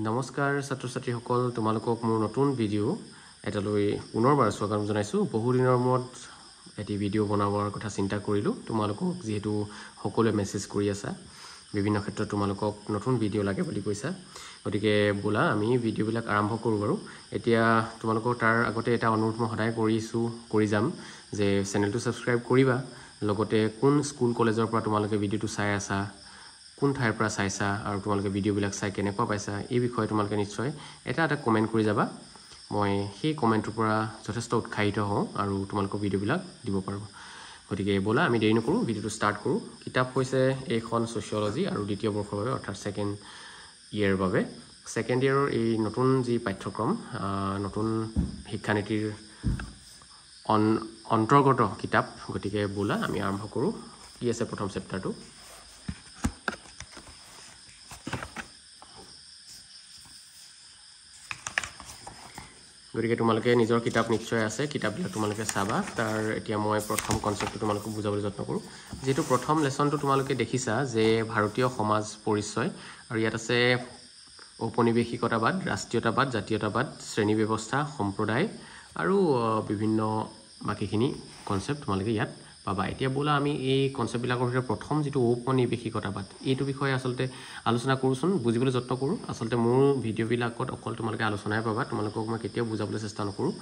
নমস্কাৰ ছাত্ৰ ছাত্ৰীসকল তোমালোকক মোৰ নতুন ভিডিঅ' এটালৈ পুনৰবাৰ স্বাগতম জনাইছোঁ বহুদিনৰ মূৰত এটি ভিডিঅ' বনাবৰ কথা চিন্তা কৰিলোঁ তোমালোকক যিহেতু সকলোৱে মেছেজ কৰি আছা বিভিন্ন ক্ষেত্ৰত তোমালোকক নতুন ভিডিঅ' লাগে বুলি কৈছা গতিকে ব'লা আমি ভিডিঅ'বিলাক আৰম্ভ কৰোঁ বাৰু এতিয়া তোমালোকৰ তাৰ আগতে এটা অনুৰোধ মই সদায় কৰিছোঁ কৰি যাম যে চেনেলটো ছাবস্ক্ৰাইব কৰিবা লগতে কোন স্কুল কলেজৰ পৰা তোমালোকে ভিডিঅ'টো চাই আছা কোন ঠাইৰ পৰা চাইছা আৰু তোমালোকে ভিডিঅ'বিলাক চাই কেনেকুৱা পাইছা এই বিষয়ে তোমালোকে নিশ্চয় এটা এটা কমেণ্ট কৰি যাবা মই সেই কমেণ্টটোৰ পৰা যথেষ্ট উৎসাহিত হওঁ আৰু তোমালোকৰ ভিডিঅ'বিলাক দিব পাৰোঁ গতিকে ব'লা আমি দেৰি নকৰোঁ ভিডিঅ'টো ষ্টাৰ্ট কৰোঁ কিতাপ হৈছে এইখন ছ'চিয়লজি আৰু দ্বিতীয় বৰ্ষৰ বাবে অৰ্থাৎ ছেকেণ্ড ইয়েৰ বাবে ছেকেণ্ড ইয়েৰৰ এই নতুন যি পাঠ্যক্ৰম নতুন শিক্ষানীতিৰ অন অন্তৰ্গত কিতাপ গতিকে ব'লা আমি আৰম্ভ কৰোঁ কি আছে প্ৰথম চেপ্টাৰটো গতিকে তোমালোকে নিজৰ কিতাপ নিশ্চয় আছে কিতাপবিলাক তোমালোকে চাবা তাৰ এতিয়া মই প্ৰথম কনচেপ্টটো তোমালোকক বুজাবলৈ যত্ন কৰোঁ যিহেতু প্ৰথম লেচনটো তোমালোকে দেখিছা যে ভাৰতীয় সমাজ পৰিচয় আৰু ইয়াত আছে ঔপনিৱেশিকতাবাদ ৰাষ্ট্ৰীয়তাবাদ জাতীয়তাবাদ শ্ৰেণী ব্যৱস্থা সম্প্ৰদায় আৰু বিভিন্ন বাকীখিনি কনচেপ্ট তোমালোকে ইয়াত পাবা এতিয়া বোলা আমি এই কনচেপ্টবিলাকৰ ভিতৰত প্ৰথম যিটো ঔপনিৱেশিকতাবাদ এইটো বিষয়ে আচলতে আলোচনা কৰোঁচোন বুজিবলৈ যত্ন কৰোঁ আচলতে মোৰ ভিডিঅ'বিলাকত অকল তোমালোকে আলোচনাই পাবা তোমালোকক মই কেতিয়াও বুজাবলৈ চেষ্টা নকৰোঁ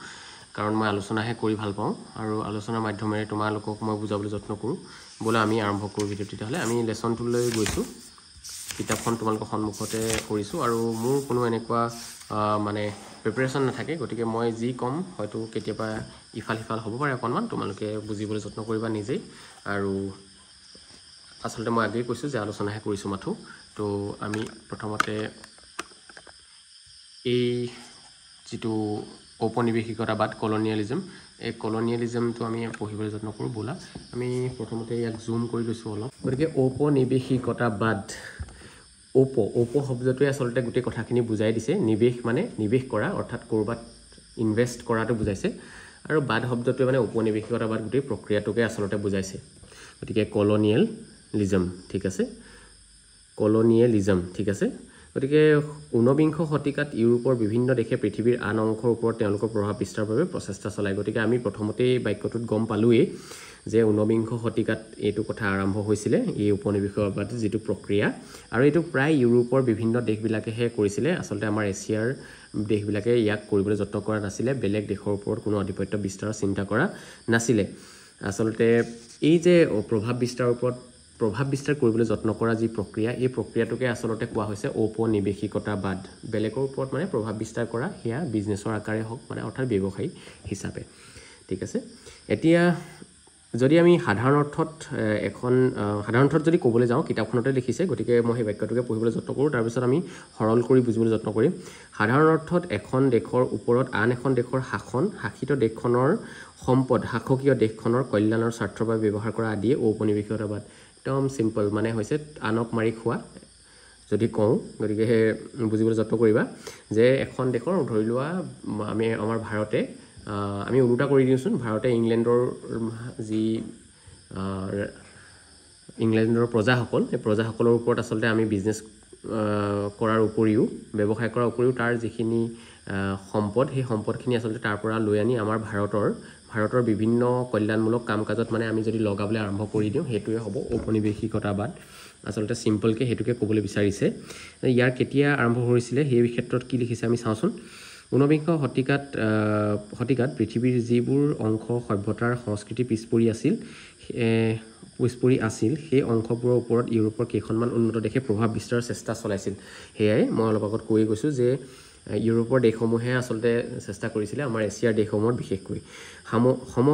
কাৰণ মই আলোচনাহে কৰি ভাল পাওঁ আৰু আলোচনাৰ মাধ্যমেৰে তোমালোকক মই বুজাবলৈ যত্ন কৰোঁ বোলে আমি আৰম্ভ কৰোঁ ভিডিঅ' তেতিয়াহ'লে আমি লেচনটোলৈ গৈছোঁ কিতাপখন তোমালোকৰ সন্মুখতে কৰিছোঁ আৰু মোৰ কোনো এনেকুৱা মানে প্ৰিপেৰেশ্যন নাথাকে গতিকে মই যি ক'ম হয়তো কেতিয়াবা ইফাল সিফাল হ'ব পাৰে অকণমান তোমালোকে বুজিবলৈ যত্ন কৰিবা নিজেই আৰু আচলতে মই আগেই কৈছোঁ যে আলোচনাহে কৰিছোঁ মাথোঁ তো আমি প্ৰথমতে এই যিটো ঔপনিৱেশিকতাবাদ কলনিয়েলিজম এই কলনিয়েলিজমটো আমি পঢ়িবলৈ যত্ন কৰোঁ বোলা আমি প্ৰথমতে ইয়াক জুম কৰি লৈছোঁ অলপ গতিকে ঔপনিৱেশিকতাবাদ ওপ ওপ শব্দটোৱে আচলতে গোটেই কথাখিনি বুজাই দিছে নিৱেশ মানে নিৱেশ কৰা অৰ্থাৎ ক'ৰবাত ইনভেষ্ট কৰাটো বুজাইছে আৰু বাদ শব্দটোৱে মানে উপনিৱেশিকতা বাদ গোটেই প্ৰক্ৰিয়াটোকে আচলতে বুজাইছে গতিকে কলনিয়েলিজম ঠিক আছে কলনিয়েলিজম ঠিক আছে গতিকে ঊনবিংশ শতিকাত ইউৰোপৰ বিভিন্ন দেশে পৃথিৱীৰ আন অংশৰ ওপৰত তেওঁলোকৰ প্ৰভাৱ বিস্তাৰ বাবে প্ৰচেষ্টা চলায় গতিকে আমি প্ৰথমতেই বাক্যটোত গম পালোঁৱেই যে ঊনবিংশ শতিকাত এইটো কথা আৰম্ভ হৈছিলে এই উপনিৱেশবাদ যিটো প্ৰক্ৰিয়া আৰু এইটো প্ৰায় ইউৰোপৰ বিভিন্ন দেশবিলাকেহে কৰিছিলে আচলতে আমাৰ এছিয়াৰ দেশবিলাকে ইয়াক কৰিবলৈ যত্ন কৰা নাছিলে বেলেগ দেশৰ ওপৰত কোনো আধিপত্য বিস্তাৰৰ চিন্তা কৰা নাছিলে আচলতে এই যে প্ৰভাৱ বিস্তাৰৰ ওপৰত প্ৰভাৱ বিস্তাৰ কৰিবলৈ যত্ন কৰা যি প্ৰক্ৰিয়া এই প্ৰক্ৰিয়াটোকে আচলতে কোৱা হৈছে ঔপনিৱেশিকতাবাদ বেলেগৰ ওপৰত মানে প্ৰভাৱ বিস্তাৰ কৰা সেয়া বিজনেছৰ আকাৰে হওক মানে অৰ্থাৎ ব্যৱসায়ী হিচাপে ঠিক আছে এতিয়া যদি আমি সাধাৰণ অৰ্থত এখন সাধাৰণ অৰ্থত যদি ক'বলৈ যাওঁ কিতাপখনতে লিখিছে গতিকে মই সেই বাক্যটোকে পঢ়িবলৈ যত্ন কৰোঁ তাৰপিছত আমি সৰল কৰি বুজিবলৈ যত্ন কৰিম সাধাৰণ অৰ্থত এখন দেশৰ ওপৰত আন এখন দেশৰ শাসন শাসিত দেশখনৰ সম্পদ শাসকীয় দেশখনৰ কল্যাণৰ স্বাৰ্থৰ বাবে ব্যৱহাৰ কৰা আদিয়ে ঔপনিৱেশিকতাবাদ একদম চিম্পল মানে হৈছে আনক মাৰি খোৱা যদি কওঁ গতিকে সেই বুজিবলৈ যত্ন কৰিবা যে এখন দেশৰ ধৰি লোৱা আমি আমাৰ ভাৰতে আমি ওলোটা কৰি দিওঁচোন ভাৰতে ইংলেণ্ডৰ যি ইংলেণ্ডৰ প্ৰজাসকল সেই প্ৰজাসকলৰ ওপৰত আচলতে আমি বিজনেছ কৰাৰ উপৰিও ব্যৱসায় কৰাৰ উপৰিও তাৰ যিখিনি সম্পদ সেই সম্পদখিনি আচলতে তাৰ পৰা লৈ আনি আমাৰ ভাৰতৰ ভাৰতৰ বিভিন্ন কল্যাণমূলক কাম কাজত মানে আমি যদি লগাবলৈ আৰম্ভ কৰি দিওঁ সেইটোৱে হ'ব ঔপনিৱেশিকতাবাদ আচলতে চিম্পলকৈ সেইটোকে ক'বলৈ বিচাৰিছে ইয়াৰ কেতিয়া আৰম্ভ হৈছিলে সেই ক্ষেত্ৰত কি লিখিছে আমি চাওঁচোন ঊনবিংশ শতিকাত শতিকাত পৃথিৱীৰ যিবোৰ অংশ সভ্যতাৰ সংস্কৃতি পিছপৰি আছিল পিছপৰি আছিল সেই অংশবোৰৰ ওপৰত ইউৰোপৰ কেইখনমান উন্নত দেশে প্ৰভাৱ বিস্তাৰৰ চেষ্টা চলাইছিল সেয়াই মই অলপ আগত কৈ গৈছোঁ যে ইউৰোপৰ দেশসমূহে আচলতে চেষ্টা কৰিছিলে আমাৰ এছিয়াৰ দেশসমূহত বিশেষকৈ সাম সম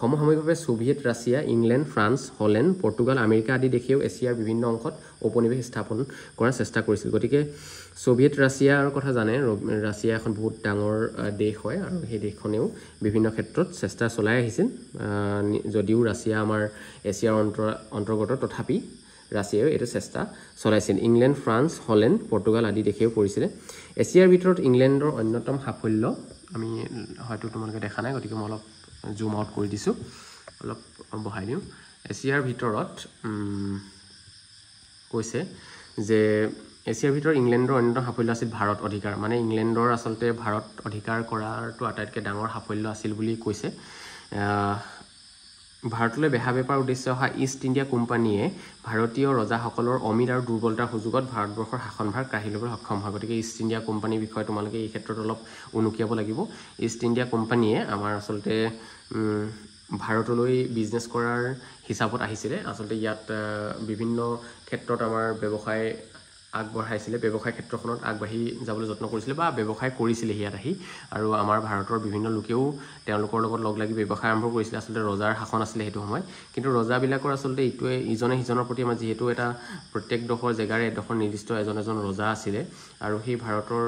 সমসাময়িকভাৱে Soviet Russia England France Holland Portugal America আদি দেশেও এছিয়াৰ বিভিন্ন অংশত উপনিৱেশ স্থাপন কৰাৰ চেষ্টা কৰিছিল গতিকে ছোভিয়েট ৰাছিয়াৰ কথা জানে ৰাছিয়া এখন বহুত ডাঙৰ দেশ হয় আৰু সেই দেশখনেও বিভিন্ন ক্ষেত্ৰত চেষ্টা চলাই আহিছিল যদিও ৰাছিয়া আমাৰ এছিয়াৰ অন্ত অন্তৰ্গত তথাপি ৰাছিয়াও এইটো চেষ্টা চলাইছিল ইংলেণ্ড ফ্ৰান্স হলেণ্ড পৰ্তুগাল আদি দেশেও কৰিছিলে এছিয়াৰ ভিতৰত ইংলেণ্ডৰ অন্যতম সাফল্য আমি হয়তো তোমালোকে দেখা নাই গতিকে মই অলপ জুম আউট কৰি দিছোঁ অলপ বহাই দিওঁ এছিয়াৰ ভিতৰত কৈছে যে এছিয়াৰ ভিতৰত ইংলেণ্ডৰ অন্যতম সাফল্য আছিল ভাৰত অধিকাৰ মানে ইংলেণ্ডৰ আচলতে ভাৰত অধিকাৰ কৰাটো আটাইতকৈ ডাঙৰ সাফল্য আছিল বুলি কৈছে ভাৰতলৈ বেহা বেপাৰ উদ্দেশ্যে অহা ইষ্ট ইণ্ডিয়া কোম্পানীয়ে ভাৰতীয় ৰজাসকলৰ অমিল আৰু দুৰ্বলতাৰ সুযোগত ভাৰতবৰ্ষৰ শাসনভাৰ কাঢ়ি ল'বলৈ সক্ষম হয় গতিকে ইষ্ট ইণ্ডিয়া কোম্পানীৰ বিষয়ে তোমালোকে এই ক্ষেত্ৰত অলপ উনুকিয়াব লাগিব ইষ্ট ইণ্ডিয়া কোম্পানীয়ে আমাৰ আচলতে ভাৰতলৈ বিজনেছ কৰাৰ হিচাপত আহিছিলে আচলতে ইয়াত বিভিন্ন ক্ষেত্ৰত আমাৰ ব্যৱসায় আগবঢ়াইছিলে ব্যৱসায় ক্ষেত্ৰখনত আগবাঢ়ি যাবলৈ যত্ন কৰিছিলে বা ব্যৱসায় কৰিছিলেহি ইয়াত আহি আৰু আমাৰ ভাৰতৰ বিভিন্ন লোকেও তেওঁলোকৰ লগত লগ লাগি ব্যৱসায় আৰম্ভ কৰিছিলে আচলতে ৰজাৰ শাসন আছিলে সেইটো সময় কিন্তু ৰজাবিলাকৰ আচলতে ইটোৱে ইজনে সিজনৰ প্ৰতি আমাৰ যিহেতু এটা প্ৰত্যেকডোখৰ জেগাৰে এডোখৰ নিৰ্দিষ্ট এজন এজন ৰজা আছিলে আৰু সেই ভাৰতৰ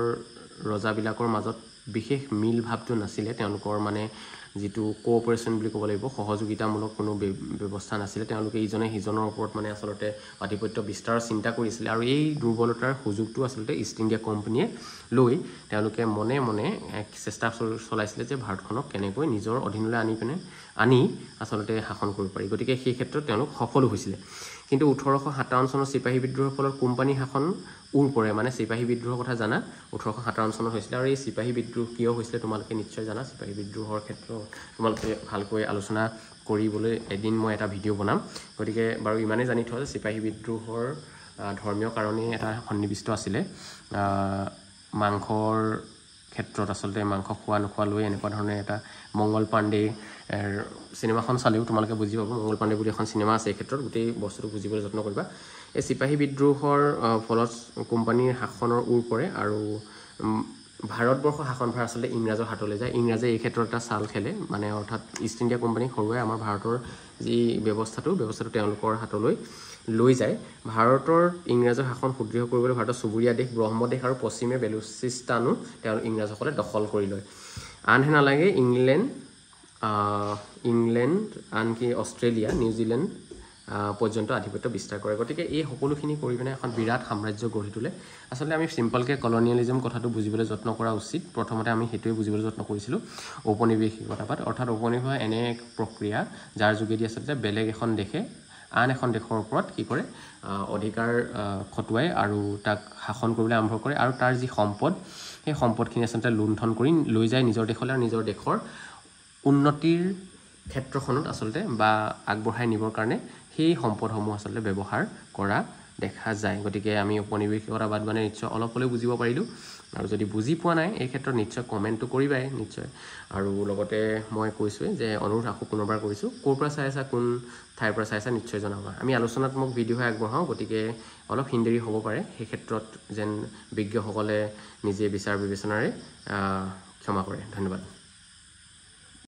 ৰজাবিলাকৰ মাজত বিশেষ মিল ভাৱটো নাছিলে তেওঁলোকৰ মানে যিটো কোঅপাৰেশ্যন বুলি ক'ব লাগিব সহযোগিতামূলক কোনো ব্যৱস্থা নাছিলে তেওঁলোকে ইজনে সিজনৰ ওপৰত মানে আচলতে আধিপত্য বিস্তাৰৰ চিন্তা কৰিছিলে আৰু এই দুৰ্বলতাৰ সুযোগটো আচলতে ইষ্ট ইণ্ডিয়া কোম্পানীয়ে লৈ তেওঁলোকে মনে মনে এক চেষ্টা চলাইছিলে যে ভাৰতখনক কেনেকৈ নিজৰ অধীনলৈ আনি পিনে আনি আচলতে শাসন কৰিব পাৰি গতিকে সেই ক্ষেত্ৰত তেওঁলোক সফলো হৈছিলে কিন্তু ওঠৰশ সাতাৱন্ন চনৰ চিপাহী বিদ্ৰোহৰ ফলত কোম্পানী শাসন উৰ পৰে মানে চিপাহী বিদ্ৰোহৰ কথা জানা ওঠৰশ সাতাৱন্ন চনত হৈছিলে আৰু এই চিপাহী বিদ্ৰোহ কিয় হৈছিলে তোমালোকে নিশ্চয় জানা চিপাহী বিদ্ৰোহৰ ক্ষেত্ৰত তোমালোকে ভালকৈ আলোচনা কৰিবলৈ এদিন মই এটা ভিডিঅ' বনাম গতিকে বাৰু ইমানেই জানি থোৱা যে চিপাহী বিদ্ৰোহৰ ধৰ্মীয় কাৰণেই এটা সন্নিৱিষ্ট আছিলে মাংসৰ ক্ষেত্ৰত আচলতে মাংস খোৱা নোখোৱা লৈ এনেকুৱা ধৰণে এটা মংগল পাণ্ডেৰ চিনেমাখন চালেও তোমালোকে বুজি পাব মংগল পাণ্ডে বুলি এখন চিনেমা আছে এই ক্ষেত্ৰত গোটেই বস্তুটো বুজিবলৈ যত্ন কৰিবা এই চিপাহী বিদ্ৰোহৰ ফলত কোম্পানীৰ শাসনৰ ওৰ পৰে আৰু ভাৰতবৰ্ষ শাসনভাৰ আচলতে ইংৰাজৰ হাতলৈ যায় ইংৰাজে এই ক্ষেত্ৰত এটা চাল খেলে মানে অৰ্থাৎ ইষ্ট ইণ্ডিয়া কোম্পানী সৰুৱে আমাৰ ভাৰতৰ যি ব্যৱস্থাটো ব্যৱস্থাটো তেওঁলোকৰ হাতলৈ লৈ যায় ভাৰতৰ ইংৰাজৰ শাসন সুদৃঢ় কৰিবলৈ ভাৰতৰ চুবুৰীয়া দেশ ব্ৰহ্মদেশ আৰু পশ্চিমে বেলুচিস্তানো তেওঁ ইংৰাজসকলে দখল কৰি লয় আনহে নালাগে ইংলেণ্ড ইংলেণ্ড আনকি অষ্ট্ৰেলিয়া নিউজিলেণ্ড পৰ্যন্ত আধিপত্য বিস্তাৰ কৰে গতিকে এই সকলোখিনি কৰি পিনে এখন বিৰাট সাম্ৰাজ্য গঢ়ি তোলে আচলতে আমি চিম্পলকৈ কলনিয়েলিজম কথাটো বুজিবলৈ যত্ন কৰা উচিত প্ৰথমতে আমি সেইটোৱে বুজিবলৈ যত্ন কৰিছিলোঁ ঔপনিৱেশিকতাবাদ অৰ্থাৎ ঔপনিৱেশ এনে এক প্ৰক্ৰিয়া যাৰ যোগেদি আচলতে বেলেগ এখন দেশে আন এখন দেশৰ ওপৰত কি কৰে অধিকাৰ খটুৱাই আৰু তাক শাসন কৰিবলৈ আৰম্ভ কৰে আৰু তাৰ যি সম্পদ সেই সম্পদখিনি আচলতে লুণ্ঠন কৰি লৈ যায় নিজৰ দেশলৈ আৰু নিজৰ দেশৰ উন্নতিৰ ক্ষেত্ৰখনত আচলতে বা আগবঢ়াই নিবৰ কাৰণে সেই সম্পদসমূহ আচলতে ব্যৱহাৰ কৰা দেখা যায় গতিকে আমি বাদ মানে নিশ্চয় অলপ হ'লেও বুজিব পাৰিলোঁ আৰু যদি বুজি পোৱা নাই এই ক্ষেত্ৰত নিশ্চয় কমেণ্টটো কৰিবাই নিশ্চয় আৰু লগতে মই কৈছোঁৱেই যে অনুৰোধ আকৌ পুনৰবাৰ কৰিছোঁ ক'ৰ পৰা চাই আছা কোন ঠাইৰ পৰা চাই আছা নিশ্চয় জনাবা আমি আলোচনাত্মক ভিডিঅ'হে আগবঢ়াওঁ গতিকে অলপ হিন্দেৰি হ'ব পাৰে সেই ক্ষেত্ৰত যেন বিজ্ঞসকলে নিজে বিচাৰ বিবেচনাৰে ক্ষমা কৰে ধন্যবাদ